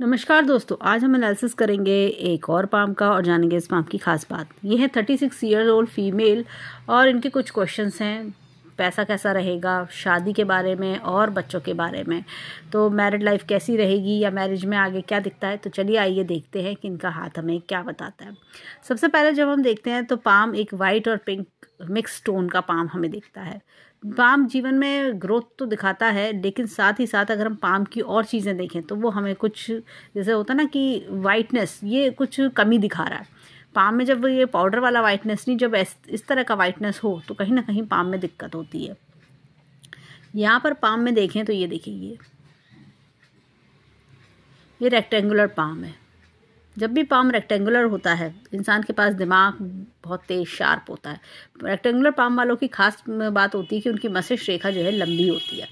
नमस्कार दोस्तों आज हम एनालिसिस करेंगे एक और पाम का और जानेंगे इस पाम की खास बात ये है thirty six year old female और इनके कुछ क्वेश्चन हैं पैसा कैसा रहेगा शादी के बारे में और बच्चों के बारे में तो मैरिड लाइफ कैसी रहेगी या मैरिज में आगे क्या दिखता है तो चलिए आइए देखते हैं कि इनका हाथ हमें क्या बताता है सबसे पहले जब हम देखते हैं तो पाम एक वाइट और पिंक मिक्स टोन का पाम हमें दिखता है पाम जीवन में ग्रोथ तो दिखाता है लेकिन साथ ही साथ अगर हम पाम की और चीज़ें देखें तो वो हमें कुछ जैसे होता ना कि वाइटनेस ये कुछ कमी दिखा रहा है पाम में जब ये पाउडर वाला वाइटनेस नहीं जब इस तरह का वाइटनेस हो तो कहीं ना कहीं पाम में दिक्कत होती है यहाँ पर पाम में देखें तो ये देखिए ये ये रेक्टेंगुलर पाम है जब भी पाम रेक्टेंगुलर होता है इंसान के पास दिमाग बहुत तेज शार्प होता है रेक्टेंगुलर पाम वालों की खास बात होती है कि उनकी मस्तिष्क रेखा जो है लंबी होती है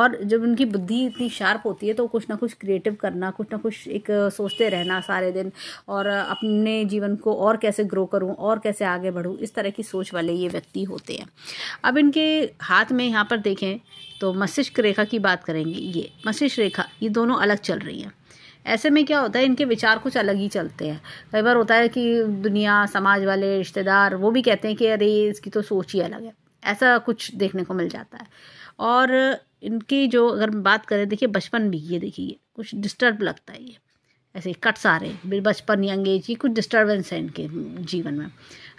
और जब उनकी बुद्धि इतनी शार्प होती है तो कुछ ना कुछ क्रिएटिव करना कुछ ना कुछ एक सोचते रहना सारे दिन और अपने जीवन को और कैसे ग्रो करूं और कैसे आगे बढ़ूं इस तरह की सोच वाले ये व्यक्ति होते हैं अब इनके हाथ में यहाँ पर देखें तो मस्तिष्क रेखा की बात करेंगे ये मस्तिष्क रेखा ये दोनों अलग चल रही हैं ऐसे में क्या होता है इनके विचार कुछ अलग ही चलते हैं कई बार होता है कि दुनिया समाज वाले रिश्तेदार वो भी कहते हैं कि अरे इसकी तो सोच ही अलग है ऐसा कुछ देखने को मिल जाता है और इनकी जो अगर बात करें देखिए बचपन भी ये देखिए कुछ डिस्टर्ब लगता है ये ऐसे कट्स आ रहे हैं बचपन यंग एज ये कुछ डिस्टर्बेंस है इनके जीवन में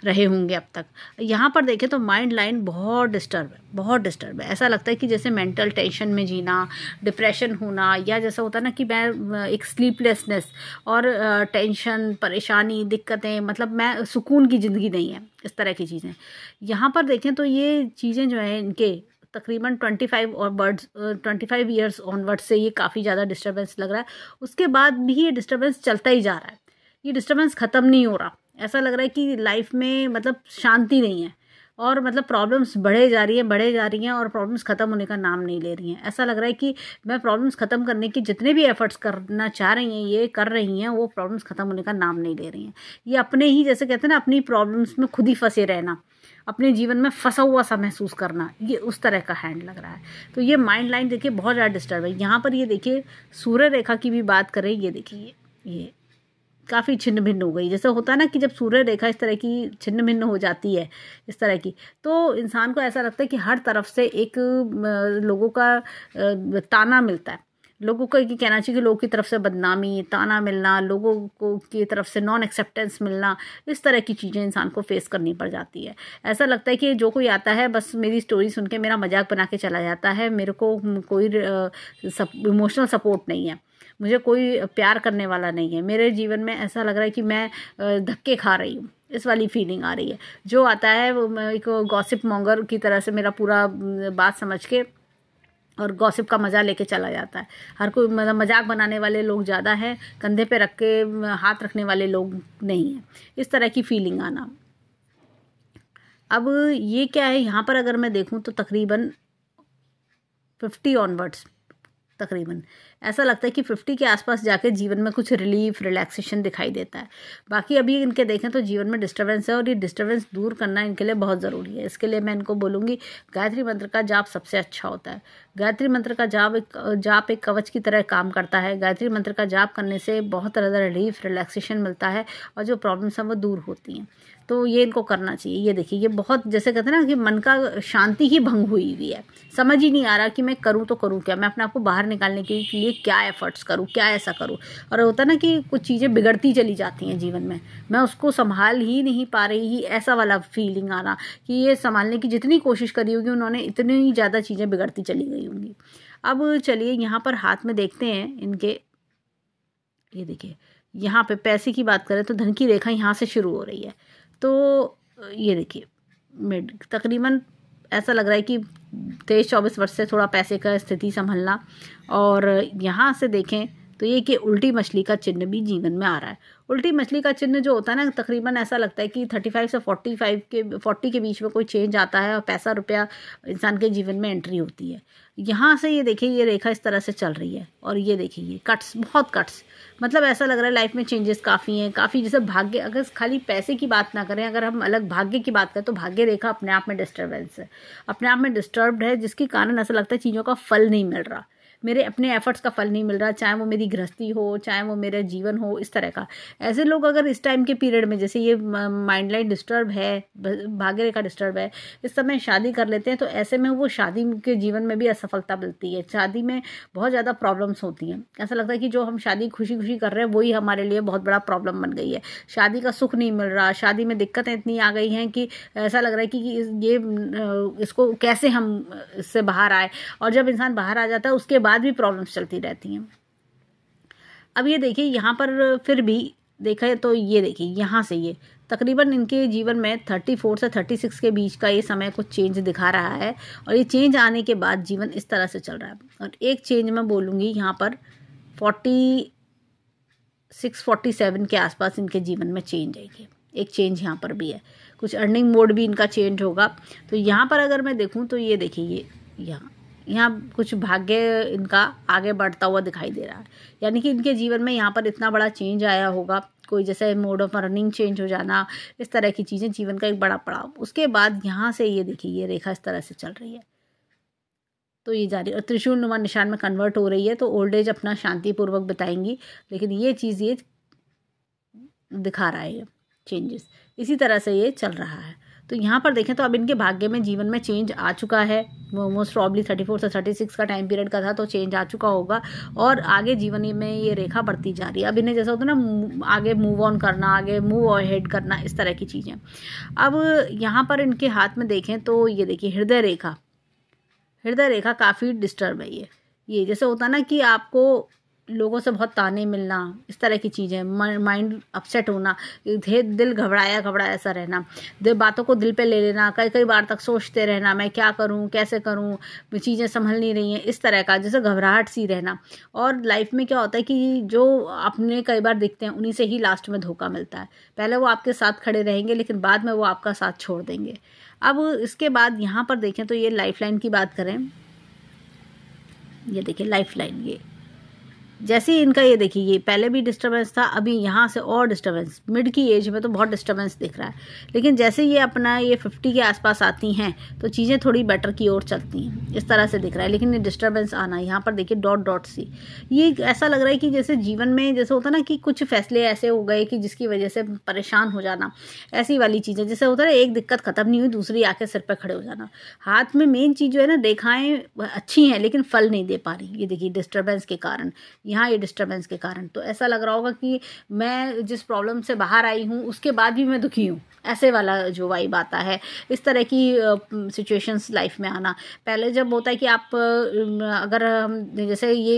रहे होंगे अब तक यहाँ पर देखें तो माइंड लाइन बहुत डिस्टर्ब है बहुत डिस्टर्ब है ऐसा लगता है कि जैसे मेंटल टेंशन में जीना डिप्रेशन होना या जैसा होता है ना कि मैं एक स्लीपलेसनेस और टेंशन परेशानी दिक्कतें मतलब मैं सुकून की ज़िंदगी नहीं है इस तरह की चीज़ें यहाँ पर देखें तो ये चीज़ें जो हैं इनके तकरीबन ट्वेंटी फाइव और बर्ड्स ट्वेंटी फाइव ईयर्स ऑनवर्ड से ये काफ़ी ज़्यादा डिस्टर्बेंस लग रहा है उसके बाद भी ये डिस्टर्बेंस चलता ही जा रहा है ये डिस्टर्बेंस ख़त्म नहीं हो रहा ऐसा लग रहा है कि लाइफ में मतलब शांति नहीं है और मतलब प्रॉब्लम्स बढ़े जा रही हैं बढ़े जा रही हैं और प्रॉब्लम्स ख़त्म होने का नाम नहीं ले रही हैं ऐसा लग रहा है कि मैं प्रॉब्लम्स ख़त्म करने की जितने भी एफर्ट्स करना चाह रही हैं ये कर रही हैं वो प्रॉब्लम्स ख़त्म होने का नाम नहीं ले रही हैं ये अपने ही जैसे कहते हैं ना अपनी प्रॉब्लम्स में खुद ही फंसे रहना अपने जीवन में फंसा हुआ सा महसूस करना ये उस तरह का हैंड लग रहा है तो ये माइंड लाइन देखिए बहुत ज़्यादा डिस्टर्ब है यहाँ पर ये देखिए सूर्य रेखा की भी बात करें ये देखिए ये काफ़ी छिन्न भिन्न हो गई जैसे होता है ना कि जब सूर्य रेखा इस तरह की छिन्न भिन्न हो जाती है इस तरह की तो इंसान को ऐसा लगता है कि हर तरफ से एक लोगों का ताना मिलता है लोगों को ये कहना चाहिए कि लोगों की तरफ से बदनामी ताना मिलना लोगों को की तरफ से नॉन एक्सेप्टेंस मिलना इस तरह की चीज़ें इंसान को फेस करनी पड़ जाती है ऐसा लगता है कि जो कोई आता है बस मेरी स्टोरी सुन के मेरा मजाक बना के चला जाता है मेरे को कोई इमोशनल सपोर्ट नहीं है मुझे कोई प्यार करने वाला नहीं है मेरे जीवन में ऐसा लग रहा है कि मैं धक्के खा रही हूँ इस वाली फीलिंग आ रही है जो आता है वो एक गॉसिप मोंगर की तरह से मेरा पूरा बात समझ के और गॉसिप का मज़ा लेके चला जाता है हर कोई मतलब मजाक बनाने वाले लोग ज़्यादा हैं कंधे पे रख के हाथ रखने वाले लोग नहीं हैं इस तरह की फीलिंग आना अब ये क्या है यहाँ पर अगर मैं देखूँ तो तकरीबन फिफ्टी ऑनवर्ड्स तकरीबन ऐसा लगता है कि फिफ्टी के आसपास जाके जीवन में कुछ रिलीफ रिलैक्सेशन दिखाई देता है बाकी अभी इनके देखें तो जीवन में डिस्टर्बेंस है और ये डिस्टर्बेंस दूर करना इनके लिए बहुत ज़रूरी है इसके लिए मैं इनको बोलूँगी गायत्री मंत्र का जाप सबसे अच्छा होता है गायत्री मंत्र का जाप एक जाप एक कवच की तरह काम करता है गायत्री मंत्र का जाप करने से बहुत ज़्यादा रिलीफ रिलैक्सेशन मिलता है और जो प्रॉब्लम्स हैं वो दूर होती हैं तो ये इनको करना चाहिए ये देखिए ये बहुत जैसे कहते हैं ना कि मन का शांति ही भंग हुई हुई है समझ ही नहीं आ रहा कि मैं करूँ तो करूँ क्या मैं अपने आप को बाहर निकालने के लिए लिए क्या एफर्ट्स करूँ क्या ऐसा करूँ और होता है ना कि कुछ चीज़ें बिगड़ती चली जाती हैं जीवन में मैं उसको संभाल ही नहीं पा रही ही ऐसा वाला फीलिंग आना कि ये संभालने की जितनी कोशिश करी होगी उन्होंने इतनी ही ज़्यादा चीज़ें बिगड़ती चली गई होंगी अब चलिए यहाँ पर हाथ में देखते हैं इनके ये देखिए यहाँ पे पैसे की बात करें तो धन की रेखा यहाँ से शुरू हो रही है तो ये देखिए मिड तकरीबन ऐसा लग रहा है कि तेईस चौबीस वर्ष से थोड़ा पैसे का स्थिति संभलना और यहाँ से देखें तो ये कि उल्टी मछली का चिन्ह भी जीवन में आ रहा है उल्टी मछली का चिन्ह जो होता है ना तकरीबन ऐसा लगता है कि थर्टी फाइव से फोर्टी फाइव के फोर्टी के बीच में कोई चेंज आता है और पैसा रुपया इंसान के जीवन में एंट्री होती है यहाँ से ये देखिए ये रेखा इस तरह से चल रही है और ये देखिए ये कट्स बहुत कट्स मतलब ऐसा लग रहा है लाइफ में चेंजेस काफ़ी हैं काफ़ी जैसे भाग्य अगर खाली पैसे की बात ना करें अगर हम अलग भाग्य की बात करें तो भाग्य रेखा अपने आप में डिस्टर्बेंस है अपने आप में डिस्टर्ब है जिसके कारण ऐसा लगता है चीज़ों का फल नहीं मिल रहा मेरे अपने एफर्ट्स का फल नहीं मिल रहा चाहे वो मेरी गृहस्थी हो चाहे वो मेरा जीवन हो इस तरह का ऐसे लोग अगर इस टाइम के पीरियड में जैसे ये माइंड लाइन डिस्टर्ब है भाग्य का डिस्टर्ब है इस समय शादी कर लेते हैं तो ऐसे में वो शादी के जीवन में भी असफलता मिलती है शादी में बहुत ज़्यादा प्रॉब्लम्स होती हैं ऐसा लगता है कि जो हम शादी खुशी खुशी कर रहे हैं वही हमारे लिए बहुत बड़ा प्रॉब्लम बन गई है शादी का सुख नहीं मिल रहा शादी में दिक्कतें इतनी आ गई हैं कि ऐसा लग रहा है कि ये इसको कैसे हम इससे बाहर आए और जब इंसान बाहर आ जाता है उसके बाद बाद भी प्रॉब्लम्स चलती रहती हैं अब ये देखिए यहाँ पर फिर भी देखा तो ये देखिए यहाँ से ये तकरीबन इनके जीवन में फोर से सिक्स के बीच का ये समय कुछ चेंज दिखा रहा है और ये चेंज आने के बाद जीवन इस तरह से चल रहा है और एक चेंज मैं बोलूँगी यहाँ पर फोर्टी सिक्स फोर्टी सेवन के आसपास इनके जीवन में चेंज आएगी एक चेंज यहाँ पर भी है कुछ अर्निंग मोड भी इनका चेंज होगा तो यहाँ पर अगर मैं देखूँ तो ये देखिए ये यहाँ यहाँ कुछ भाग्य इनका आगे बढ़ता हुआ दिखाई दे रहा है यानी कि इनके जीवन में यहाँ पर इतना बड़ा चेंज आया होगा कोई जैसे मोड ऑफ अर्निंग चेंज हो जाना इस तरह की चीज़ें जीवन का एक बड़ा पड़ाव उसके बाद यहाँ से ये देखिए ये रेखा इस तरह से चल रही है तो ये जारी और त्रिशूल नुमा निशान में कन्वर्ट हो रही है तो ओल्ड एज अपना शांतिपूर्वक बताएंगी लेकिन ये चीज़ ये दिखा रहा है ये चेंजेस इसी तरह से ये चल रहा है तो यहाँ पर देखें तो अब इनके भाग्य में जीवन में चेंज आ चुका है मोस्ट प्रॉब्ली थर्टी फोर से थर्टी सिक्स का टाइम पीरियड का था तो चेंज आ चुका होगा और आगे जीवन में ये रेखा बढ़ती जा रही है अब इन्हें जैसा होता है ना आगे मूव ऑन करना आगे मूव और हेड करना इस तरह की चीज़ें अब यहाँ पर इनके हाथ में देखें तो ये देखिए हृदय रेखा हृदय रेखा काफ़ी डिस्टर्ब है ये ये जैसे होता ना कि आपको लोगों से बहुत ताने मिलना इस तरह की चीज़ें माइंड अपसेट होना दिल घबराया घबराया सा रहना दिल बातों को दिल पे ले लेना कई कई बार तक सोचते रहना मैं क्या करूँ कैसे करूँ चीज़ें संभल नहीं रही हैं इस तरह का जैसे घबराहट सी रहना और लाइफ में क्या होता है कि जो अपने कई बार दिखते हैं उन्हीं से ही लास्ट में धोखा मिलता है पहले वो आपके साथ खड़े रहेंगे लेकिन बाद में वो आपका साथ छोड़ देंगे अब इसके बाद यहाँ पर देखें तो ये लाइफ की बात करें ये देखिए लाइफ लाइन ये जैसे ही इनका ये देखिए ये पहले भी डिस्टर्बेंस था अभी यहाँ से और डिस्टर्बेंस मिड की एज में तो बहुत डिस्टर्बेंस दिख रहा है लेकिन जैसे ये अपना ये फिफ्टी के आसपास आती हैं तो चीज़ें थोड़ी बेटर की ओर चलती हैं इस तरह से दिख रहा है लेकिन ये डिस्टर्बेंस आना यहाँ पर देखिए डॉट डॉट सी ये ऐसा लग रहा है कि जैसे जीवन में जैसे होता ना कि कुछ फैसले ऐसे हो गए कि जिसकी वजह से परेशान हो जाना ऐसी वाली चीज़ें जैसे होता है ना एक दिक्कत ख़त्म नहीं हुई दूसरी आके सिर पर खड़े हो जाना हाथ में मेन चीज़ जो है ना रेखाएँ अच्छी हैं लेकिन फल नहीं दे पा रही ये देखिए डिस्टर्बेंस के कारण यहाँ ये डिस्टर्बेंस के कारण तो ऐसा लग रहा होगा कि मैं जिस प्रॉब्लम से बाहर आई हूँ उसके बाद भी मैं दुखी हूँ ऐसे वाला जो वाइब आता है इस तरह की सिचुएशंस लाइफ में आना पहले जब होता है कि आप अगर हम जैसे ये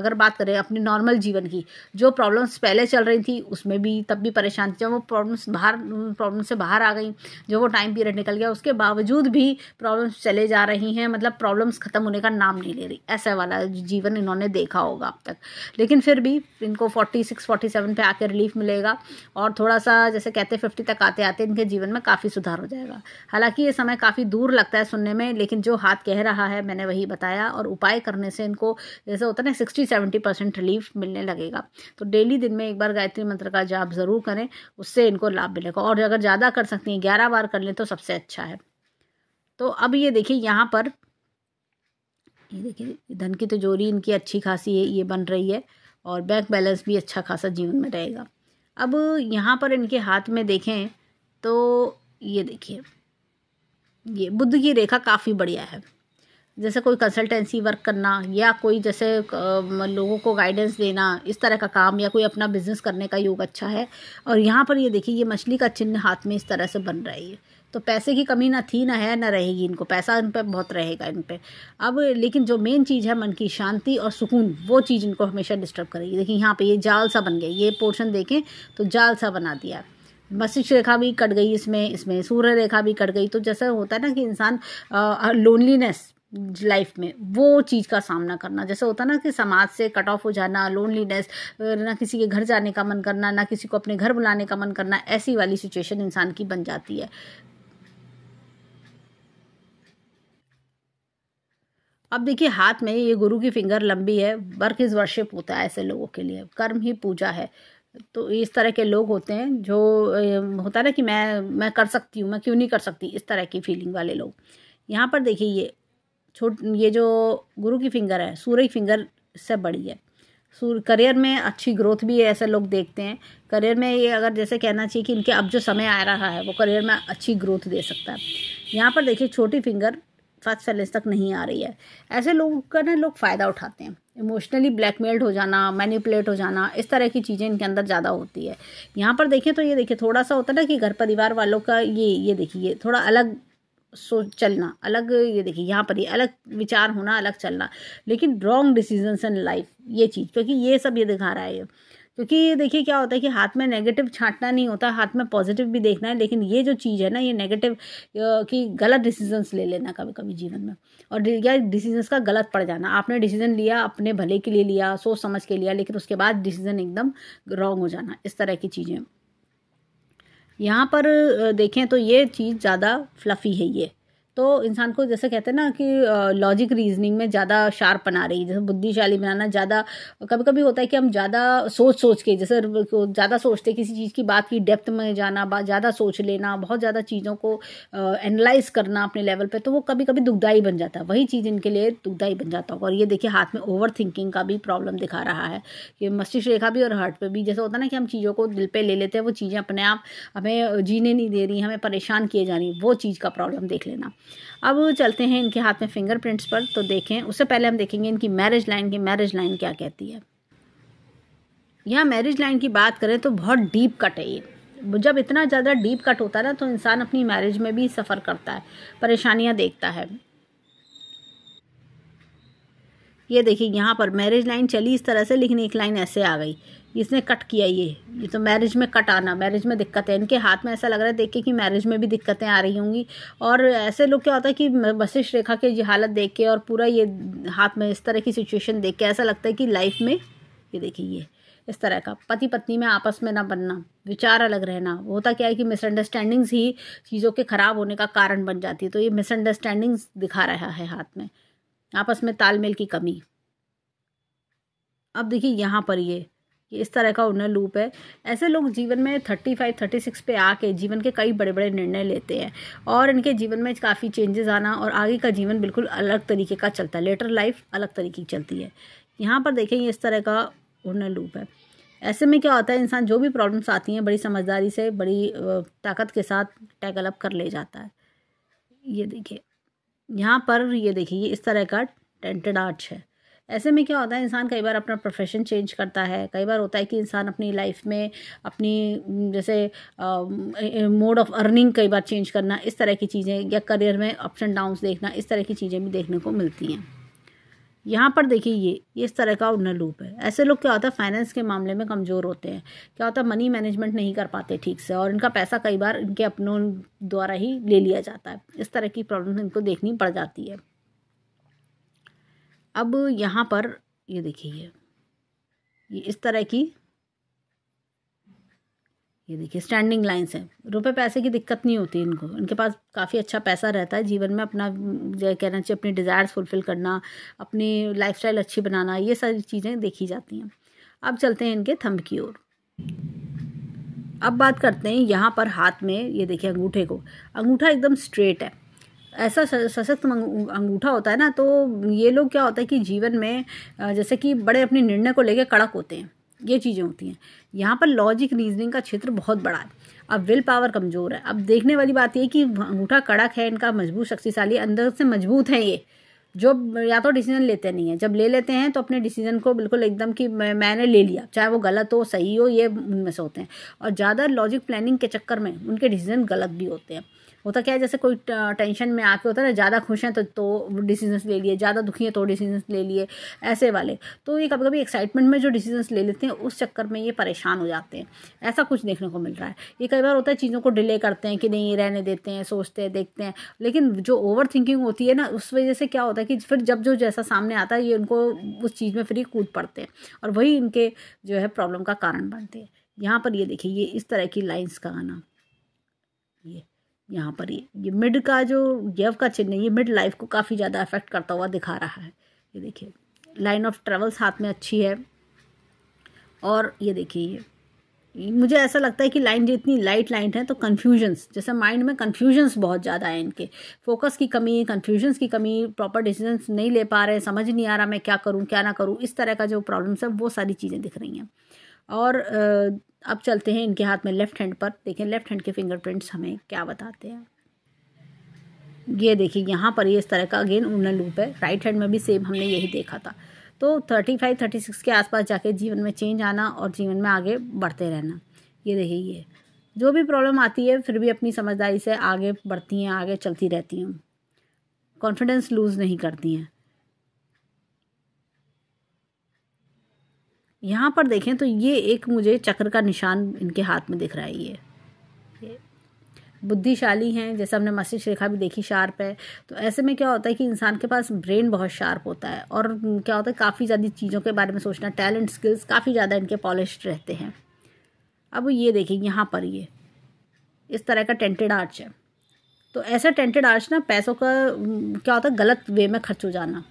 अगर बात करें अपने नॉर्मल जीवन की जो प्रॉब्लम्स पहले चल रही थी उसमें भी तब भी परेशान थी जब वो प्रॉब्लम्स बाहर प्रॉब्लम से बाहर आ गई जो वो टाइम पीरियड निकल गया उसके बावजूद भी प्रॉब्लम्स चले जा रही हैं मतलब प्रॉब्लम्स ख़त्म होने का नाम नहीं ले रही ऐसा वाला जीवन इन्होंने देखा होगा अब तक लेकिन फिर भी इनको फोर्टी सिक्स फोर्टी सेवन पर आकर रिलीफ मिलेगा और थोड़ा सा जैसे कहते हैं फिफ्टी तक आते आते इनके जीवन में काफ़ी सुधार हो जाएगा हालांकि ये समय काफ़ी दूर लगता है सुनने में लेकिन जो हाथ कह रहा है मैंने वही बताया और उपाय करने से इनको जैसे होता है ना सिक्सटी सेवेंटी परसेंट रिलीफ मिलने लगेगा तो डेली दिन में एक बार गायत्री मंत्र का जाप ज़रूर करें उससे इनको लाभ मिलेगा और अगर ज़्यादा कर सकती हैं ग्यारह बार कर लें तो सबसे अच्छा है तो अब ये देखिए यहाँ पर ये देखिए धन की तिजोरी तो इनकी अच्छी खासी है ये बन रही है और बैंक बैलेंस भी अच्छा खासा जीवन में रहेगा अब यहाँ पर इनके हाथ में देखें तो ये देखिए ये बुद्ध की रेखा काफ़ी बढ़िया है जैसे कोई कंसल्टेंसी वर्क करना या कोई जैसे लोगों को गाइडेंस देना इस तरह का काम या कोई अपना बिजनेस करने का योग अच्छा है और यहाँ पर ये देखिए ये मछली का चिन्ह हाथ में इस तरह से बन रही है तो पैसे की कमी ना थी ना है ना रहेगी इनको पैसा इन पर बहुत रहेगा इन पर अब लेकिन जो मेन चीज़ है मन की शांति और सुकून वो चीज़ इनको हमेशा डिस्टर्ब करेगी देखिए यहाँ पे ये जाल सा बन गया ये पोर्शन देखें तो जाल सा बना दिया मस्तिष्क रेखा भी कट गई इसमें इसमें सूर्य रेखा भी कट गई तो जैसा होता है ना कि इंसान लोनलीनेस लाइफ में वो चीज़ का सामना करना जैसे होता ना कि समाज से कट ऑफ हो जाना लोनलीनेस ना किसी के घर जाने का मन करना ना किसी को अपने घर बुलाने का मन करना ऐसी वाली सिचुएशन इंसान की बन जाती है अब देखिए हाथ में ये गुरु की फिंगर लंबी है वर्क इज वर्शिप होता है ऐसे लोगों के लिए कर्म ही पूजा है तो इस तरह के लोग होते हैं जो होता है ना कि मैं मैं कर सकती हूँ मैं क्यों नहीं कर सकती इस तरह की फीलिंग वाले लोग यहाँ पर देखिए ये छोट ये जो गुरु की फिंगर है सूर्य की फिंगर से बड़ी है सूर्य करियर में अच्छी ग्रोथ भी ऐसे लोग देखते हैं करियर में ये अगर जैसे कहना चाहिए कि इनके अब जो समय आ रहा है वो करियर में अच्छी ग्रोथ दे सकता है यहाँ पर देखिए छोटी फिंगर फर्स्ट फैलेंस तक नहीं आ रही है ऐसे लोगों का ना लोग फ़ायदा उठाते हैं इमोशनली ब्लैकमेल्ड हो जाना मैनिपुलेट हो जाना इस तरह की चीज़ें इनके अंदर ज़्यादा होती है यहाँ पर देखें तो ये देखिए थोड़ा सा होता है ना कि घर परिवार वालों का ये ये देखिए थोड़ा अलग सोच चलना अलग ये देखिए यहाँ पर ये अलग विचार होना अलग चलना लेकिन रॉन्ग डिसीजनस इन लाइफ ये चीज़ क्योंकि ये सब ये दिखा रहा है क्योंकि ये देखिए क्या होता है कि हाथ में नेगेटिव छांटना नहीं होता हाथ में पॉजिटिव भी देखना है लेकिन ये जो चीज़ है ना ये नेगेटिव कि गलत डिसीजंस ले लेना कभी कभी जीवन में और या डिसीजंस का गलत पड़ जाना आपने डिसीजन लिया अपने भले के लिए लिया सोच समझ के लिया लेकिन उसके बाद डिसीजन एकदम रॉन्ग हो जाना इस तरह की चीज़ें यहाँ पर देखें तो ये चीज़ ज़्यादा फ्लफ़ी है ये तो इंसान को जैसे कहते हैं ना कि लॉजिक रीजनिंग में ज़्यादा शार्प बना रही है जैसे बुद्धिशाली बनाना ज़्यादा कभी कभी होता है कि हम ज़्यादा सोच सोच के जैसे ज़्यादा सोचते किसी चीज़ की बात की डेप्थ में जाना ज़्यादा सोच लेना बहुत ज़्यादा चीज़ों को एनालाइज करना अपने लेवल पर तो वो कभी कभी दुखदाई बन जाता है वही चीज़ इनके लिए दुखदाई बन जाता होगा और ये देखिए हाथ में ओवर थिंकिंग का भी प्रॉब्लम दिखा रहा है कि मस्तिष्क रेखा भी और हार्ट पर भी जैसे होता है ना कि हम चीज़ों को दिल पर ले लेते हैं वो चीज़ें अपने आप हमें जीने नहीं दे रही हमें परेशान किए जा रही वो चीज़ का प्रॉब्लम देख लेना अब चलते हैं इनके हाथ में फिंगरप्रिंट्स पर तो देखें उससे पहले हम देखेंगे इनकी मैरिज लाइन की मैरिज लाइन क्या कहती है यहाँ मैरिज लाइन की बात करें तो बहुत डीप कट है ये जब इतना ज़्यादा डीप कट होता है ना तो इंसान अपनी मैरिज में भी सफ़र करता है परेशानियाँ देखता है ये देखिए यहाँ पर मैरिज लाइन चली इस तरह से लेकिन एक लाइन ऐसे आ गई इसने कट किया ये ये तो मैरिज में कट आना मैरिज में दिक्कत है इनके हाथ में ऐसा लग रहा है देख के कि मैरिज में भी दिक्कतें आ रही होंगी और ऐसे लोग क्या होता है कि वशिष्ठ रेखा की हालत देख के और पूरा ये हाथ में इस तरह की सिचुएशन देख के ऐसा लगता है कि लाइफ में ये देखिए ये इस तरह का पति पत्नी में आपस में ना बनना विचार अलग रहना होता क्या है कि मिसअंडरस्टैंडिंग्स ही चीज़ों के ख़राब होने का कारण बन जाती है तो ये मिसअंडरस्टैंडिंग्स दिखा रहा है हाथ में आपस में तालमेल की कमी अब देखिए यहाँ पर ये ये इस तरह का उन्नर लूप है ऐसे लोग जीवन में थर्टी फाइव थर्टी सिक्स पे आके जीवन के कई बड़े बड़े निर्णय लेते हैं और इनके जीवन में काफ़ी चेंजेस आना और आगे का जीवन बिल्कुल अलग तरीके का चलता है लेटर लाइफ अलग तरीके की चलती है यहाँ पर देखें ये इस तरह का उन्नर लूप है ऐसे में क्या होता है इंसान जो भी प्रॉब्लम्स आती हैं बड़ी समझदारी से बड़ी ताकत के साथ टैकल अप कर ले जाता है ये देखिए यहाँ पर ये देखिए ये इस तरह का टेंटेड आर्च है ऐसे में क्या होता है इंसान कई बार अपना प्रोफेशन चेंज करता है कई बार होता है कि इंसान अपनी लाइफ में अपनी जैसे मोड ऑफ अर्निंग कई बार चेंज करना इस तरह की चीज़ें या करियर में अप्स एंड डाउन्स देखना इस तरह की चीज़ें भी देखने को मिलती हैं यहाँ पर देखिए ये ये इस तरह का उन्नर लूप है ऐसे लोग क्या होता है फाइनेंस के मामले में कमज़ोर होते हैं क्या होता है मनी मैनेजमेंट नहीं कर पाते ठीक से और इनका पैसा कई बार इनके अपनों द्वारा ही ले लिया जाता है इस तरह की प्रॉब्लम इनको देखनी पड़ जाती है अब यहाँ पर ये देखिए ये इस तरह की ये देखिए स्टैंडिंग लाइंस हैं रुपए पैसे की दिक्कत नहीं होती इनको इनके पास काफ़ी अच्छा पैसा रहता है जीवन में अपना कहना चाहिए अपनी डिज़ायर्स फुलफ़िल करना अपनी लाइफस्टाइल अच्छी बनाना ये सारी चीज़ें देखी जाती हैं अब चलते हैं इनके थंब की ओर अब बात करते हैं यहाँ पर हाथ में ये देखिए अंगूठे को अंगूठा एकदम स्ट्रेट है ऐसा सशक्त अंगूठा होता है ना तो ये लोग क्या होता है कि जीवन में जैसे कि बड़े अपने निर्णय को लेकर कड़क होते हैं ये चीज़ें होती हैं यहाँ पर लॉजिक रीजनिंग का क्षेत्र बहुत बड़ा है अब विल पावर कमज़ोर है अब देखने वाली बात ये कि अंगूठा कड़क है इनका मजबूत शक्तिशाली अंदर से मजबूत है ये जो या तो डिसीजन लेते नहीं है जब ले लेते हैं तो अपने डिसीजन को बिल्कुल एकदम कि मैं, मैंने ले लिया चाहे वो गलत हो सही हो ये उनमें से होते हैं और ज़्यादा लॉजिक प्लानिंग के चक्कर में उनके डिसीजन गलत भी होते हैं होता क्या है जैसे कोई टेंशन में आके होता है ना ज़्यादा खुश हैं तो तो डिसीजंस ले लिए ज़्यादा दुखी हैं तो डिसीजंस ले लिए ऐसे वाले तो ये कभी कभी एक्साइटमेंट में जो डिसीजंस ले लेते हैं उस चक्कर में ये परेशान हो जाते हैं ऐसा कुछ देखने को मिल रहा है ये कई बार होता है चीज़ों को डिले करते हैं कि नहीं रहने देते हैं सोचते हैं देखते हैं लेकिन जो ओवर थिंकिंग होती है ना उस वजह से क्या होता है कि फिर जब जो जैसा सामने आता है ये उनको उस चीज़ में फिर ये कूद पड़ते हैं और वही इनके जो है प्रॉब्लम का कारण बनते हैं यहाँ पर ये देखिए ये इस तरह की लाइन्स का आना यहाँ पर ये ये मिड का जो यव का चिन्ह है ये मिड लाइफ को काफ़ी ज़्यादा अफेक्ट करता हुआ दिखा रहा है ये देखिए लाइन ऑफ ट्रेवल्स हाथ में अच्छी है और ये देखिए ये मुझे ऐसा लगता है कि लाइन जो इतनी लाइट लाइन है तो कन्फ्यूजन्स जैसे माइंड में कन्फ्यूजन्स बहुत ज़्यादा है इनके फोकस की कमी कन्फ्यूजन्स की कमी प्रॉपर डिसीजंस नहीं ले पा रहे समझ नहीं आ रहा मैं क्या करूँ क्या ना करूँ इस तरह का जो प्रॉब्लम्स है वो सारी चीज़ें दिख रही हैं और अब चलते हैं इनके हाथ में लेफ़्ट हैंड पर देखें लेफ़्ट हैंड के फिंगरप्रिंट्स हमें क्या बताते हैं ये देखिए यहाँ पर ये इस तरह का अगेन ऊनल लूप है राइट हैंड में भी सेम हमने यही देखा था तो थर्टी फाइव थर्टी सिक्स के आसपास जाके जीवन में चेंज आना और जीवन में आगे बढ़ते रहना ये देखिए ये जो भी प्रॉब्लम आती है फिर भी अपनी समझदारी से आगे बढ़ती हैं आगे चलती रहती हैं कॉन्फिडेंस लूज़ नहीं करती हैं यहाँ पर देखें तो ये एक मुझे चक्र का निशान इनके हाथ में दिख रहा है ये बुद्धिशाली हैं जैसे हमने मस्तिष्क रेखा भी देखी शार्प है तो ऐसे में क्या होता है कि इंसान के पास ब्रेन बहुत शार्प होता है और क्या होता है काफ़ी ज़्यादा चीज़ों के बारे में सोचना टैलेंट स्किल्स काफ़ी ज़्यादा इनके पॉलिश रहते हैं अब ये देखिए यहाँ पर ये इस तरह का टेंटेड आर्च है तो ऐसा टेंटेड आर्च ना पैसों का क्या होता है गलत वे में खर्च हो जाना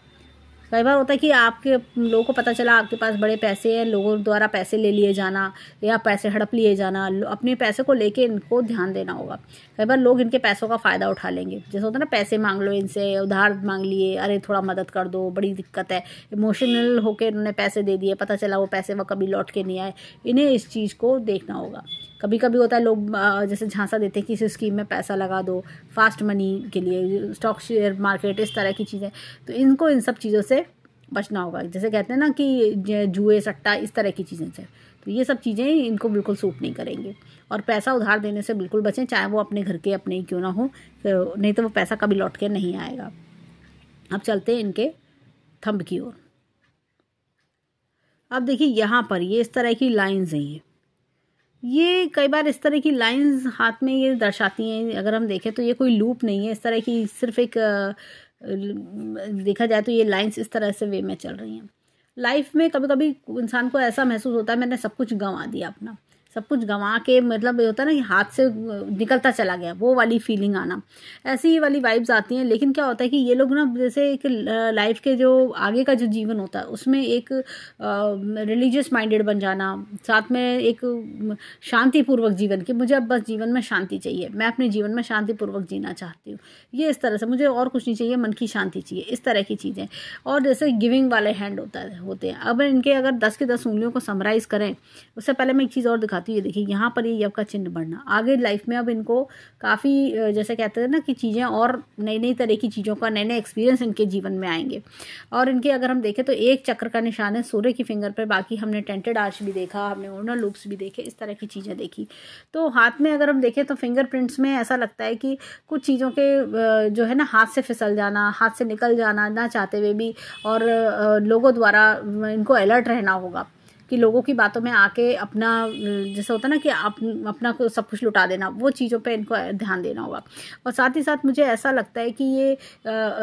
कई बार होता है कि आपके लोगों को पता चला आपके पास बड़े पैसे हैं लोगों द्वारा पैसे ले लिए जाना या पैसे हड़प लिए जाना अपने पैसे को लेके इनको ध्यान देना होगा कई बार लोग इनके पैसों का फ़ायदा उठा लेंगे जैसे होता है ना पैसे मांग लो इनसे उधार मांग लिए अरे थोड़ा मदद कर दो बड़ी दिक्कत है इमोशनल होकर इन्होंने पैसे दे दिए पता चला वो पैसे वह कभी लौट के नहीं आए इन्हें इस चीज़ को देखना होगा कभी कभी होता है लोग जैसे झांसा देते हैं कि इस स्कीम में पैसा लगा दो फास्ट मनी के लिए स्टॉक शेयर मार्केट इस तरह की चीज़ें तो इनको इन सब चीज़ों से बचना होगा जैसे कहते हैं ना कि जुए सट्टा इस तरह की चीज़ें से तो ये सब चीज़ें इनको बिल्कुल सूट नहीं करेंगे और पैसा उधार देने से बिल्कुल बचें चाहे वो अपने घर के अपने ही क्यों ना हो तो नहीं तो वो पैसा कभी लौट के नहीं आएगा अब चलते हैं इनके थंब की ओर अब देखिए यहाँ पर ये इस तरह की लाइन्स हैं ये ये कई बार इस तरह की लाइंस हाथ में ये दर्शाती हैं अगर हम देखें तो ये कोई लूप नहीं है इस तरह की सिर्फ एक देखा जाए तो ये लाइंस इस तरह से वे में चल रही हैं लाइफ में कभी कभी इंसान को ऐसा महसूस होता है मैंने सब कुछ गंवा दिया अपना सब कुछ गंवा के मतलब ये होता है ना कि हाथ से निकलता चला गया वो वाली फीलिंग आना ऐसी ही वाली वाइब्स आती हैं लेकिन क्या होता है कि ये लोग ना जैसे एक लाइफ के जो आगे का जो जीवन होता है उसमें एक रिलीजियस माइंडेड बन जाना साथ में एक शांतिपूर्वक जीवन कि मुझे अब बस जीवन में शांति चाहिए मैं अपने जीवन में शांतिपूर्वक जीना चाहती हूँ ये इस तरह से मुझे और कुछ नहीं चाहिए मन की शांति चाहिए इस तरह की चीज़ें और जैसे गिविंग वाले हैंड होता है होते हैं अब इनके अगर दस के दस उंगलियों को समराइज़ करें उससे पहले मैं एक चीज़ और दिखाती साथ ही ये देखिए यहाँ पर ये यव का चिन्ह बढ़ना आगे लाइफ में अब इनको काफ़ी जैसे कहते हैं ना कि चीज़ें और नई नई तरह की चीज़ों का नए नए एक्सपीरियंस इनके जीवन में आएंगे और इनके अगर हम देखें तो एक चक्र का निशान है सूर्य की फिंगर पर बाकी हमने टेंटेड आर्च भी देखा हमने ओनर लूप्स भी देखे इस तरह की चीज़ें देखी तो हाथ में अगर हम देखें तो फिंगर में ऐसा लगता है कि कुछ चीज़ों के जो है ना हाथ से फिसल जाना हाथ से निकल जाना ना चाहते हुए भी और लोगों द्वारा इनको अलर्ट रहना होगा कि लोगों की बातों में आके अपना जैसे होता है ना कि आप अपना सब कुछ लुटा देना वो चीज़ों पे इनको ध्यान देना होगा और साथ ही साथ मुझे ऐसा लगता है कि ये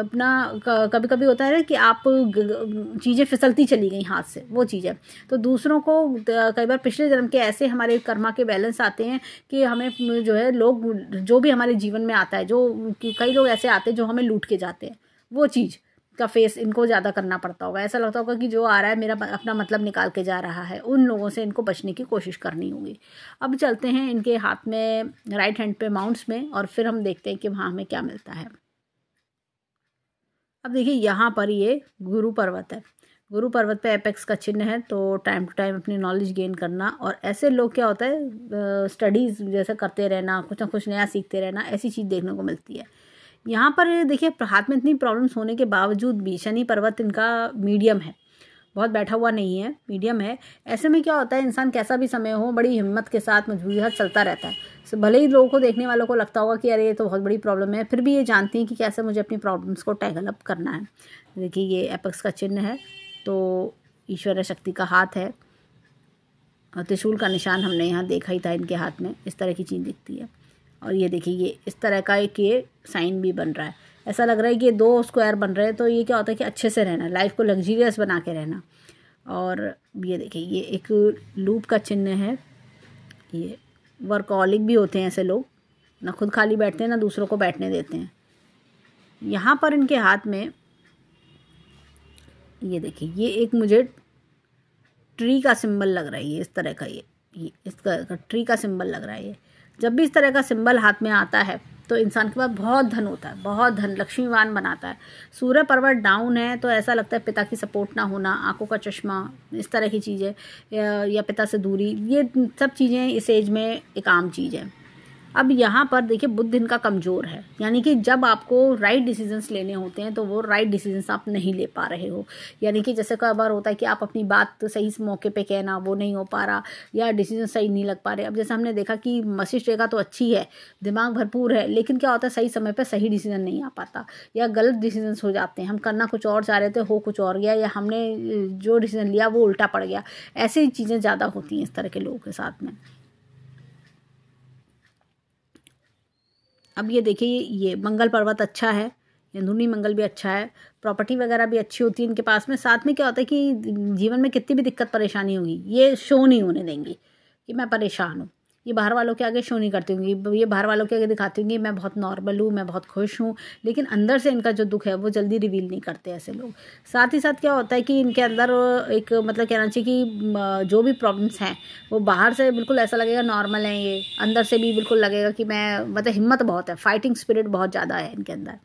अपना कभी कभी होता है ना कि आप चीज़ें फिसलती चली गई हाथ से वो चीज़ है तो दूसरों को कई बार पिछले जन्म के ऐसे हमारे कर्मा के बैलेंस आते हैं कि हमें जो है लोग जो भी हमारे जीवन में आता है जो कई लोग ऐसे आते हैं जो हमें लूट के जाते हैं वो चीज़ का फेस इनको ज़्यादा करना पड़ता होगा ऐसा लगता होगा कि जो आ रहा है मेरा अपना मतलब निकाल के जा रहा है उन लोगों से इनको बचने की कोशिश करनी होगी अब चलते हैं इनके हाथ में राइट हैंड पे माउंट्स में और फिर हम देखते हैं कि वहाँ हमें क्या मिलता है अब देखिए यहाँ पर ये गुरु पर्वत है गुरु पर्वत पे एपेक्स का चिन्ह है तो टाइम टू टाइम अपनी नॉलेज गेन करना और ऐसे लोग क्या होता है स्टडीज़ जैसे करते रहना कुछ ना कुछ नया सीखते रहना ऐसी चीज़ देखने को मिलती है यहाँ पर देखिए हाथ में इतनी प्रॉब्लम्स होने के बावजूद भी शनि पर्वत इनका मीडियम है बहुत बैठा हुआ नहीं है मीडियम है ऐसे में क्या होता है इंसान कैसा भी समय हो बड़ी हिम्मत के साथ मजबूरी हर चलता रहता है सो भले ही लोगों को देखने वालों को लगता होगा कि अरे ये तो बहुत बड़ी प्रॉब्लम है फिर भी ये जानती हैं कि कैसे मुझे अपनी प्रॉब्लम्स को टैगल अप करना है देखिए ये एपक्स का चिन्ह है तो ईश्वर शक्ति का हाथ है और त्रिशूल का निशान हमने यहाँ देखा ही था इनके हाथ में इस तरह की चीज़ दिखती है और ये देखिए ये इस तरह का एक ये साइन भी बन रहा है ऐसा लग रहा है कि ये दो स्क्वायर बन रहे हैं तो ये क्या होता है कि अच्छे से रहना लाइफ को लग्जीरियस बना के रहना और ये देखिए ये एक लूप का चिन्ह है ये वर्कॉलिक भी होते हैं ऐसे लोग ना खुद खाली बैठते हैं ना दूसरों को बैठने देते हैं यहाँ पर इनके हाथ में ये देखिए ये एक मुझे ट्री का सिंबल लग रहा है ये इस तरह का ये, ये इस तरह का ट्री का सिंबल लग रहा है ये जब भी इस तरह का सिंबल हाथ में आता है तो इंसान के पास बहुत धन होता है बहुत धन लक्ष्मीवान बनाता है सूर्य पर्वत डाउन है तो ऐसा लगता है पिता की सपोर्ट ना होना आंखों का चश्मा इस तरह की चीज़ें या पिता से दूरी ये सब चीज़ें इस एज में एक आम चीज़ है अब यहाँ पर देखिए बुद्ध इनका कमज़ोर है यानी कि जब आपको राइट डिसीजंस लेने होते हैं तो वो राइट डिसीजंस आप नहीं ले पा रहे हो यानी कि जैसे कई बार होता है कि आप अपनी बात तो सही मौके पे कहना वो नहीं हो पा रहा या डिसीजन सही नहीं लग पा रहे अब जैसे हमने देखा कि मस्तिष्क रेखा तो अच्छी है दिमाग भरपूर है लेकिन क्या होता है सही समय पर सही डिसीजन नहीं आ पाता या गलत डिसीजन हो जाते हैं हम करना कुछ और चाह रहे थे हो कुछ और गया या हमने जो डिसीजन लिया वो उल्टा पड़ गया ऐसी चीज़ें ज़्यादा होती हैं इस तरह के लोगों के साथ में अब ये देखिए ये मंगल पर्वत अच्छा है धुनी मंगल भी अच्छा है प्रॉपर्टी वगैरह भी अच्छी होती है इनके पास में साथ में क्या होता है कि जीवन में कितनी भी दिक्कत परेशानी होगी ये शो नहीं होने देंगी कि मैं परेशान हूँ ये बाहर वालों के आगे शो नहीं करती होंगी ये बाहर वालों के आगे दिखाती होंगी मैं बहुत नॉर्मल हूँ मैं बहुत खुश हूँ लेकिन अंदर से इनका जो दुख है वो जल्दी रिवील नहीं करते ऐसे लोग साथ ही साथ क्या होता है कि इनके अंदर एक मतलब कहना चाहिए कि जो भी प्रॉब्लम्स हैं वो बाहर से बिल्कुल ऐसा लगेगा नॉर्मल है ये अंदर से भी बिल्कुल लगेगा कि मैं मतलब हिम्मत बहुत है फाइटिंग स्पिरिट बहुत ज़्यादा है इनके अंदर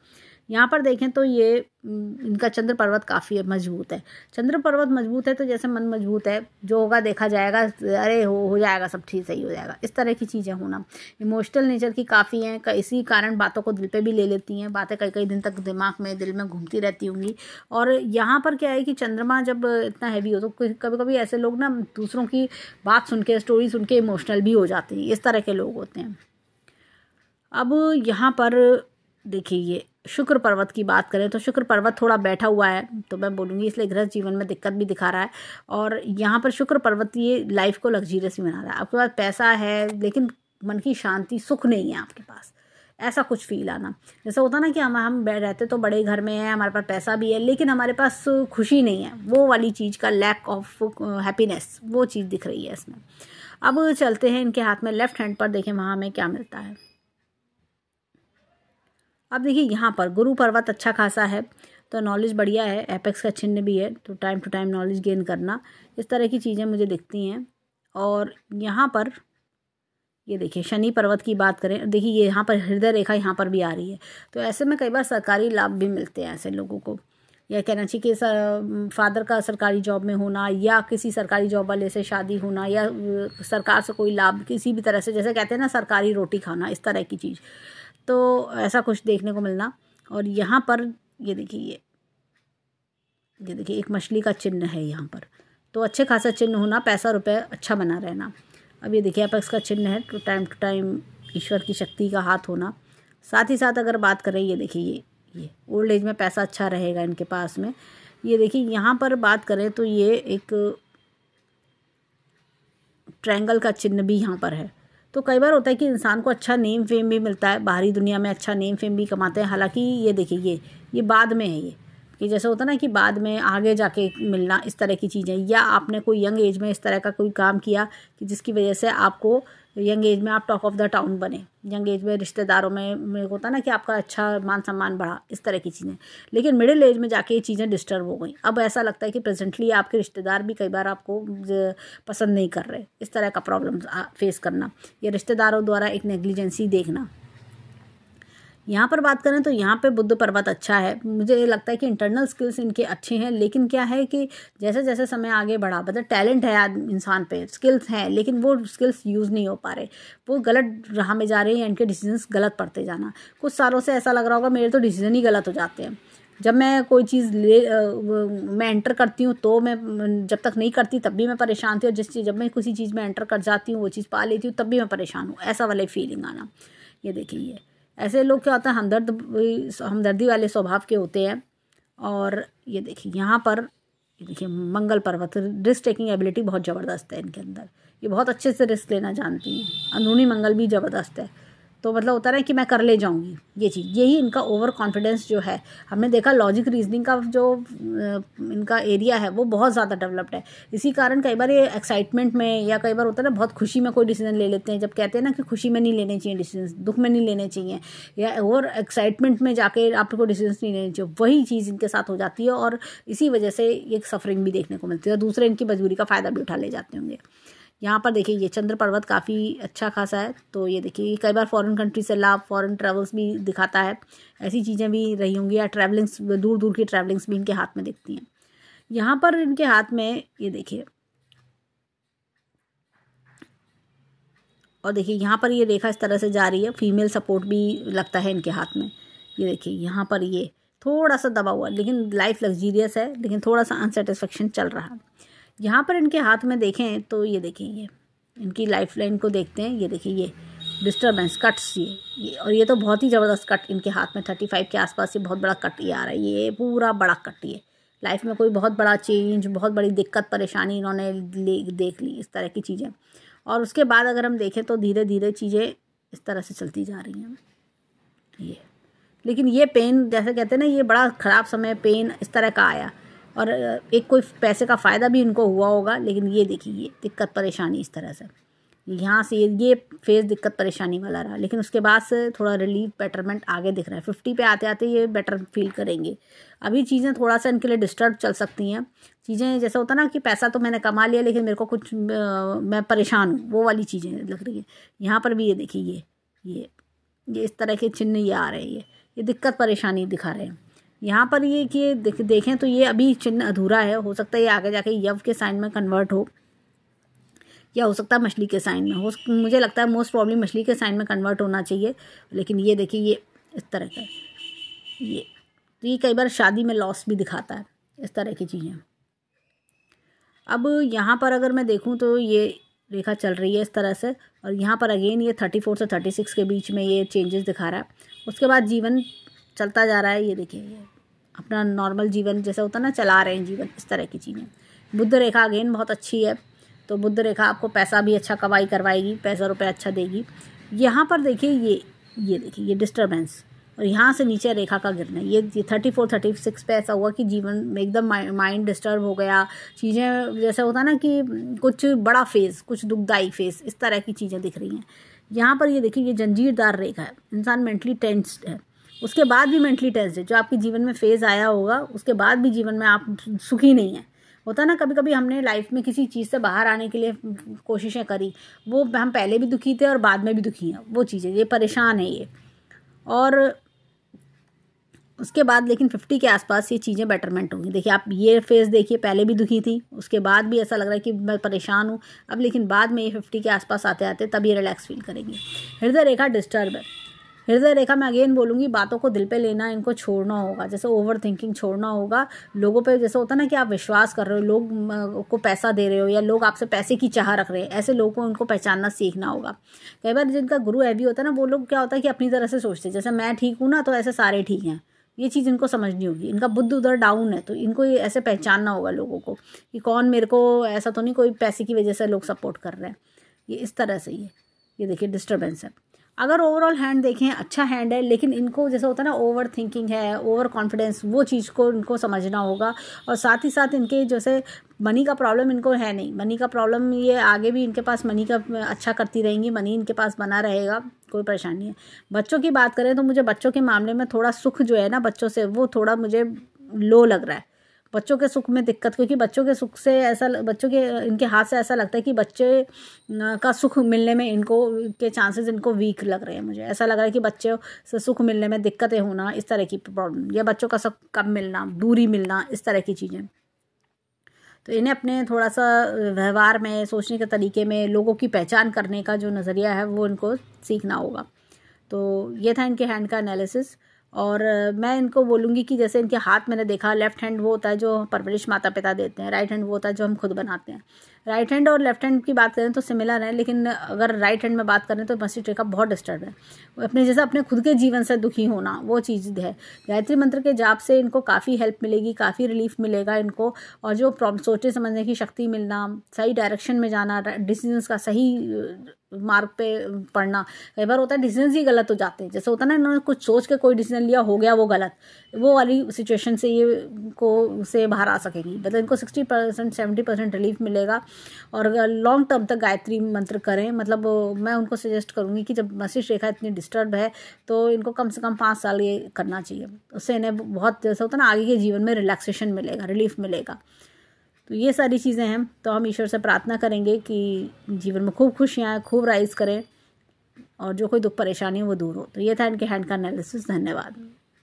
यहाँ पर देखें तो ये इनका चंद्र पर्वत काफ़ी मजबूत है चंद्र पर्वत मजबूत है तो जैसे मन मजबूत है जो होगा देखा जाएगा अरे हो हो जाएगा सब ठीक सही हो जाएगा इस तरह की चीज़ें होना इमोशनल नेचर की काफ़ी हैं का इसी कारण बातों को दिल पे भी ले लेती हैं बातें कई कई दिन तक दिमाग में दिल में घूमती रहती होंगी और यहाँ पर क्या है कि चंद्रमा जब इतना हैवी हो तो कभी कभी ऐसे लोग ना दूसरों की बात सुन के स्टोरी सुन के इमोशनल भी हो जाते हैं इस तरह के लोग होते हैं अब यहाँ पर देखिए ये शुक्र पर्वत की बात करें तो शुक्र पर्वत थोड़ा बैठा हुआ है तो मैं बोलूँगी इसलिए गृह जीवन में दिक्कत भी दिखा रहा है और यहाँ पर शुक्र पर्वत ये लाइफ को लग्जीरियस भी बना रहा है आपके पास पैसा है लेकिन मन की शांति सुख नहीं है आपके पास ऐसा कुछ फील आना जैसा होता ना कि हम हम रहते तो बड़े घर में हैं हमारे पास पैसा भी है लेकिन हमारे पास खुशी नहीं है वो वाली चीज़ का लैक ऑफ हैप्पीनेस वो चीज़ दिख रही है इसमें अब चलते हैं इनके हाथ में लेफ्ट हैंड पर देखें वहाँ हमें क्या मिलता है अब देखिए यहाँ पर गुरु पर्वत अच्छा खासा है तो नॉलेज बढ़िया है एपेक्स का चिन्ह भी है तो time to time knowledge gain करना इस तरह की चीज़ें मुझे दिखती हैं और यहाँ पर ये देखिए शनि पर्वत की बात करें देखिए ये यहाँ पर हृदय रेखा यहाँ पर भी आ रही है तो ऐसे में कई बार सरकारी लाभ भी मिलते हैं ऐसे लोगों को या कहना चाहिए कि फादर का सरकारी जॉब में होना या किसी सरकारी जॉब वाले से शादी होना या सरकार से कोई लाभ किसी भी तरह से जैसे कहते हैं ना सरकारी रोटी खाना इस तरह की चीज़ तो ऐसा कुछ देखने को मिलना और यहाँ पर ये देखिए ये ये देखिए एक मछली का चिन्ह है यहाँ पर तो अच्छे खासा चिन्ह होना पैसा रुपए अच्छा बना रहना अब ये देखिए एपेक्स का चिन्ह है टू टाइम टू टाइम ईश्वर की शक्ति का हाथ होना साथ ही साथ अगर बात करें ये देखिए ये ये ओल्ड एज में पैसा अच्छा रहेगा इनके पास में ये देखिए यहाँ पर बात करें तो ये एक ट्रैंगल का चिन्ह भी यहाँ पर है तो कई बार होता है कि इंसान को अच्छा नेम फेम भी मिलता है बाहरी दुनिया में अच्छा नेम फेम भी कमाते हैं हालांकि ये देखिए ये ये बाद में है ये कि जैसे होता ना कि बाद में आगे जाके मिलना इस तरह की चीज़ें या आपने कोई यंग एज में इस तरह का कोई काम किया कि जिसकी वजह से आपको यंग एज में आप टॉक ऑफ द टाउन बने यंग एज में रिश्तेदारों में, में होता ना कि आपका अच्छा मान सम्मान बढ़ा इस तरह की चीज़ें लेकिन मिडिल एज में जाके ये चीज़ें डिस्टर्ब हो गई अब ऐसा लगता है कि प्रेजेंटली आपके रिश्तेदार भी कई बार आपको पसंद नहीं कर रहे इस तरह का प्रॉब्लम फेस करना या रिश्तेदारों द्वारा एक नेग्लिजेंसी देखना यहाँ पर बात करें तो यहाँ पे बुद्ध पर्वत अच्छा है मुझे ये लगता है कि इंटरनल स्किल्स इनके अच्छे हैं लेकिन क्या है कि जैसे जैसे समय आगे बढ़ा मतलब टैलेंट है इंसान पे स्किल्स हैं लेकिन वो स्किल्स यूज़ नहीं हो पा रहे वो गलत राह में जा रहे हैं या इनके डिसीजंस गलत पड़ते जाना कुछ सालों से ऐसा लग रहा होगा मेरे तो डिसीजन ही गलत हो जाते हैं जब मैं कोई चीज़ ले आ, मैं एंटर करती हूँ तो मैं जब तक नहीं करती तब भी मैं परेशान थी और जिस चीज़ जब मैं किसी चीज़ में एंटर कर जाती हूँ वो चीज़ पा लेती हूँ तब भी मैं परेशान हूँ ऐसा वाले फीलिंग आना ये देखिए ऐसे लोग क्या होता है हमदर्द हमदर्दी वाले स्वभाव के होते हैं और ये देखिए यहाँ पर ये देखिए मंगल पर्वत रिस्क टेकिंग एबिलिटी बहुत ज़बरदस्त है इनके अंदर ये बहुत अच्छे से रिस्क लेना जानती हैं अंदरूनी मंगल भी ज़बरदस्त है तो मतलब होता है कि मैं कर ले जाऊँगी ये चीज़ यही इनका ओवर कॉन्फिडेंस जो है हमने देखा लॉजिक रीजनिंग का जो इनका एरिया है वो बहुत ज़्यादा डेवलप्ड है इसी कारण कई बार ये एक्साइटमेंट में या कई बार होता है ना बहुत खुशी में कोई डिसीजन ले लेते हैं जब कहते हैं ना कि खुशी में नहीं लेने चाहिए डिसीजन दुख में नहीं लेने चाहिए या और एक्साइटमेंट में जाके आपको डिसीजन नहीं लेने चाहिए वही चीज़ इनके साथ हो जाती है और इसी वजह से एक सफरिंग भी देखने को मिलती है और दूसरे इनकी मजबूरी का फ़ायदा भी उठा ले जाते होंगे यहाँ पर देखिए ये चंद्र पर्वत काफ़ी अच्छा खासा है तो ये देखिए कई बार फॉरेन कंट्री से लाभ फॉरेन ट्रेवल्स भी दिखाता है ऐसी चीज़ें भी रही होंगी या ट्रैवलिंग्स दूर दूर की ट्रैवलिंग्स भी इनके हाथ में दिखती हैं यहाँ पर इनके हाथ में ये देखिए और देखिए यहाँ पर ये रेखा इस तरह से जा रही है फीमेल सपोर्ट भी लगता है इनके हाथ में ये देखिए यहाँ पर ये थोड़ा सा दबा हुआ लेकिन लाइफ लग्जीरियस है लेकिन थोड़ा सा अनसेटिस्फेक्शन चल रहा है यहाँ पर इनके हाथ में देखें तो ये देखें ये इनकी लाइफ लाइन को देखते हैं ये देखिए ये डिस्टर्बेंस कट्स ये ये और ये तो बहुत ही ज़बरदस्त कट इनके हाथ में थर्टी फाइव के आसपास ये बहुत बड़ा कट ये आ रहा है ये पूरा बड़ा कट ये लाइफ में कोई बहुत बड़ा चेंज बहुत बड़ी दिक्कत परेशानी इन्होंने ले देख ली इस तरह की चीज़ें और उसके बाद अगर हम देखें तो धीरे धीरे चीज़ें इस तरह से चलती जा रही हैं ये लेकिन ये पेन जैसे कहते हैं ना ये बड़ा ख़राब समय पेन इस तरह का आया और एक कोई पैसे का फ़ायदा भी उनको हुआ होगा लेकिन ये देखिए ये दिक्कत परेशानी इस तरह से यहाँ से ये फेज़ दिक्कत परेशानी वाला रहा लेकिन उसके बाद से थोड़ा रिलीफ बेटरमेंट आगे दिख रहा है फिफ्टी पे आते आते ये बेटर फील करेंगे अभी चीज़ें थोड़ा सा इनके लिए डिस्टर्ब चल सकती हैं चीज़ें जैसे होता ना कि पैसा तो मैंने कमा लिया लेकिन मेरे को कुछ मैं परेशान हूँ वो वाली चीज़ें लग रही है यहाँ पर भी ये देखिए ये ये ये इस तरह के चिन्ह ये आ रहे हैं ये ये दिक्कत परेशानी दिखा रहे हैं यहाँ पर ये कि देख देखें तो ये अभी चिन्ह अधूरा है हो सकता है ये आगे जाके यव के साइन में कन्वर्ट हो या हो सकता है मछली के साइन में हो मुझे लगता है मोस्ट प्रॉब्लम मछली के साइन में कन्वर्ट होना चाहिए लेकिन ये देखिए ये इस तरह का ये तो ये कई बार शादी में लॉस भी दिखाता है इस तरह की चीज़ें अब यहाँ पर अगर मैं देखूँ तो ये रेखा चल रही है इस तरह से और यहाँ पर अगेन ये थर्टी फोर से थर्टी सिक्स के बीच में ये चेंजेस दिखा रहा है उसके बाद जीवन चलता जा रहा है ये देखिए ये अपना नॉर्मल जीवन जैसे होता है ना चला रहे हैं जीवन इस तरह की चीज़ें बुद्ध रेखा अगेन बहुत अच्छी है तो बुद्ध रेखा आपको पैसा भी अच्छा कमाई करवाएगी पैसा रुपये अच्छा देगी यहाँ पर देखिए ये ये देखिए ये डिस्टर्बेंस और यहाँ से नीचे रेखा का गिरना ये ये थर्टी फोर थर्टी सिक्स पे ऐसा हुआ कि जीवन में एकदम माइंड डिस्टर्ब हो गया चीज़ें जैसे होता ना कि कुछ बड़ा फेस कुछ दुखदाई फेस इस तरह की चीज़ें दिख रही हैं यहाँ पर ये देखिए ये जंजीरदार रेखा है इंसान मेंटली टेंस्ड है उसके बाद भी मेंटली टेस्ट है जो आपके जीवन में फेज़ आया होगा उसके बाद भी जीवन में आप सुखी नहीं हैं होता ना कभी कभी हमने लाइफ में किसी चीज़ से बाहर आने के लिए कोशिशें करी वो हम पहले भी दुखी थे और बाद में भी दुखी हैं वो चीज़ें ये परेशान है ये और उसके बाद लेकिन फिफ्टी के आसपास ये चीज़ें बेटरमेंट होंगी देखिए आप ये फेज़ देखिए पहले भी दुखी थी उसके बाद भी ऐसा लग रहा है कि मैं परेशान हूँ अब लेकिन बाद में ये फिफ्टी के आसपास आते आते तब ये रिलैक्स फील करेंगे हृदय रेखा डिस्टर्ब है हृदय रेखा मैं अगेन बोलूँगी बातों को दिल पे लेना इनको छोड़ना होगा जैसे ओवर थिंकिंग छोड़ना होगा लोगों पे जैसे होता ना कि आप विश्वास कर रहे हो लोग को पैसा दे रहे हो या लोग आपसे पैसे की चाह रख रहे हैं ऐसे लोगों को उनको पहचानना सीखना होगा कई बार जिनका गुरु हैवी होता है ना वो लोग क्या होता है कि अपनी तरह से सोचते हैं जैसे मैं ठीक हूँ ना तो ऐसे सारे ठीक हैं ये चीज़ इनको समझनी होगी इनका बुद्ध उधर डाउन है तो इनको ये ऐसे पहचानना होगा लोगों को कि कौन मेरे को ऐसा तो नहीं कोई पैसे की वजह से लोग सपोर्ट कर रहे हैं ये इस तरह से ही है ये देखिए डिस्टर्बेंस है अगर ओवरऑल हैंड देखें अच्छा हैंड है लेकिन इनको जैसे होता है ना ओवर थिंकिंग है ओवर कॉन्फिडेंस वो चीज़ को इनको समझना होगा और साथ ही साथ इनके जैसे मनी का प्रॉब्लम इनको है नहीं मनी का प्रॉब्लम ये आगे भी इनके पास मनी का अच्छा करती रहेंगी मनी इनके पास बना रहेगा कोई परेशानी है बच्चों की बात करें तो मुझे बच्चों के मामले में थोड़ा सुख जो है ना बच्चों से वो थोड़ा मुझे लो लग रहा है बच्चों के सुख में दिक्कत क्योंकि बच्चों के सुख से ऐसा बच्चों के इनके हाथ से ऐसा लगता है कि बच्चे का सुख मिलने में इनको के चांसेस इनको वीक लग रहे हैं मुझे ऐसा लग रहा है कि बच्चों से सुख मिलने में दिक्कतें होना इस तरह की प्रॉब्लम या बच्चों का सुख कम मिलना दूरी मिलना इस तरह की चीज़ें तो इन्हें अपने थोड़ा सा व्यवहार में सोचने के तरीके में लोगों की पहचान करने का जो नज़रिया है वो इनको सीखना होगा तो ये था इनके हैंड का एनालिसिस और मैं इनको बोलूँगी कि जैसे इनके हाथ मैंने देखा लेफ्ट हैंड वो होता है जो परवरिश माता पिता देते हैं राइट हैंड वो होता है जो हम खुद बनाते हैं राइट हैंड और लेफ्ट हैंड की बात करें तो सिमिलर है लेकिन अगर राइट हैंड में बात करें तो मस्जिद का बहुत डिस्टर्ब है अपने जैसे अपने खुद के जीवन से दुखी होना वो चीज़ है गायत्री मंत्र के जाप से इनको काफ़ी हेल्प मिलेगी काफ़ी रिलीफ मिलेगा इनको और जो प्रॉब्लम सोचने समझने की शक्ति मिलना सही डायरेक्शन में जाना डिसीजन का सही मार्ग पे पढ़ना कई बार होता है डिसीजन ही गलत हो जाते हैं जैसे होता है ना इन्होंने कुछ सोच के कोई डिसीजन लिया हो गया वो गलत वो वाली सिचुएशन से ये को से बाहर आ सकेंगी मतलब इनको sixty percent seventy percent relief मिलेगा और लॉन्ग टर्म तक गायत्री मंत्र करें मतलब मैं उनको सजेस्ट करूँगी कि जब मस्जिद रेखा इतनी डिस्टर्ब है तो इनको कम से कम पाँच साल ये करना चाहिए उससे इन्हें बहुत जैसा होता है ना आगे के जीवन में रिलैक्सेशन मिलेगा रिलीफ मिलेगा तो ये सारी चीज़ें हैं तो हम ईश्वर से प्रार्थना करेंगे कि जीवन में खूब खुशियाँ खूब राइज करें और जो कोई दुख परेशानी हो वो दूर हो तो ये था इनके हैंड का एनालिसिस धन्यवाद